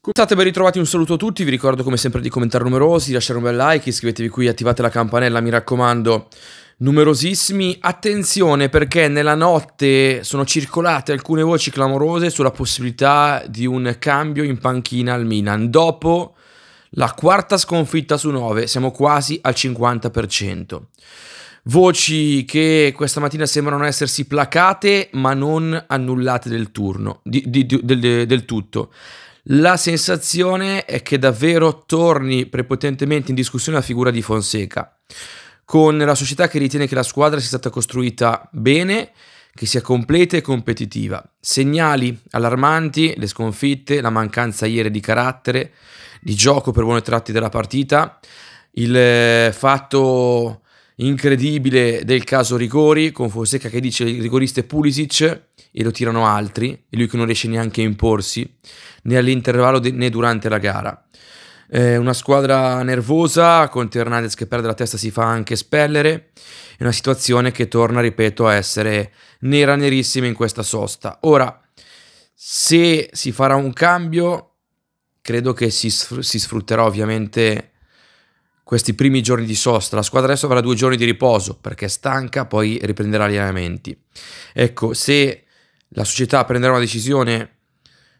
Come state ben ritrovati, un saluto a tutti, vi ricordo come sempre di commentare numerosi, lasciare un bel like, iscrivetevi qui, attivate la campanella, mi raccomando, numerosissimi. Attenzione perché nella notte sono circolate alcune voci clamorose sulla possibilità di un cambio in panchina al Milan. Dopo la quarta sconfitta su nove, siamo quasi al 50%. Voci che questa mattina sembrano essersi placate ma non annullate del, turno, di, di, del, del tutto. La sensazione è che davvero torni prepotentemente in discussione la figura di Fonseca, con la società che ritiene che la squadra sia stata costruita bene, che sia completa e competitiva. Segnali allarmanti, le sconfitte, la mancanza ieri di carattere, di gioco per buoni tratti della partita, il eh, fatto incredibile del caso Rigori, con Fonseca che dice il rigorista è Pulisic e lo tirano altri, e lui che non riesce neanche a imporsi, né all'intervallo né durante la gara. Eh, una squadra nervosa, con Hernandez che perde la testa si fa anche spellere, è una situazione che torna, ripeto, a essere nera nerissima in questa sosta. Ora, se si farà un cambio, credo che si, sfrutterà ovviamente questi primi giorni di sosta. La squadra adesso avrà due giorni di riposo perché è stanca, poi riprenderà gli allenamenti. Ecco, se la società prenderà una decisione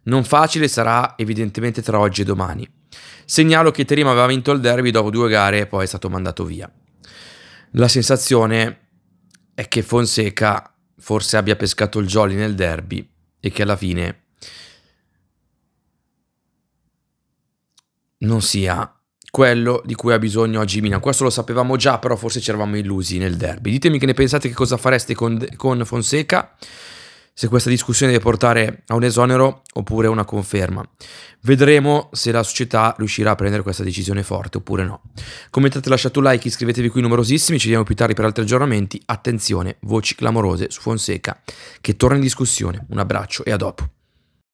non facile sarà evidentemente tra oggi e domani. Segnalo che Terim aveva vinto il derby dopo due gare e poi è stato mandato via. La sensazione è che Fonseca forse abbia pescato il jolly nel derby e che alla fine non sia quello di cui ha bisogno oggi Milan. Questo lo sapevamo già, però forse ci eravamo illusi nel derby. Ditemi che ne pensate, che cosa fareste con, con Fonseca, se questa discussione deve portare a un esonero oppure a una conferma. Vedremo se la società riuscirà a prendere questa decisione forte oppure no. Commentate, lasciate un like, iscrivetevi qui numerosissimi, ci vediamo più tardi per altri aggiornamenti. Attenzione, voci clamorose su Fonseca che torna in discussione. Un abbraccio e a dopo.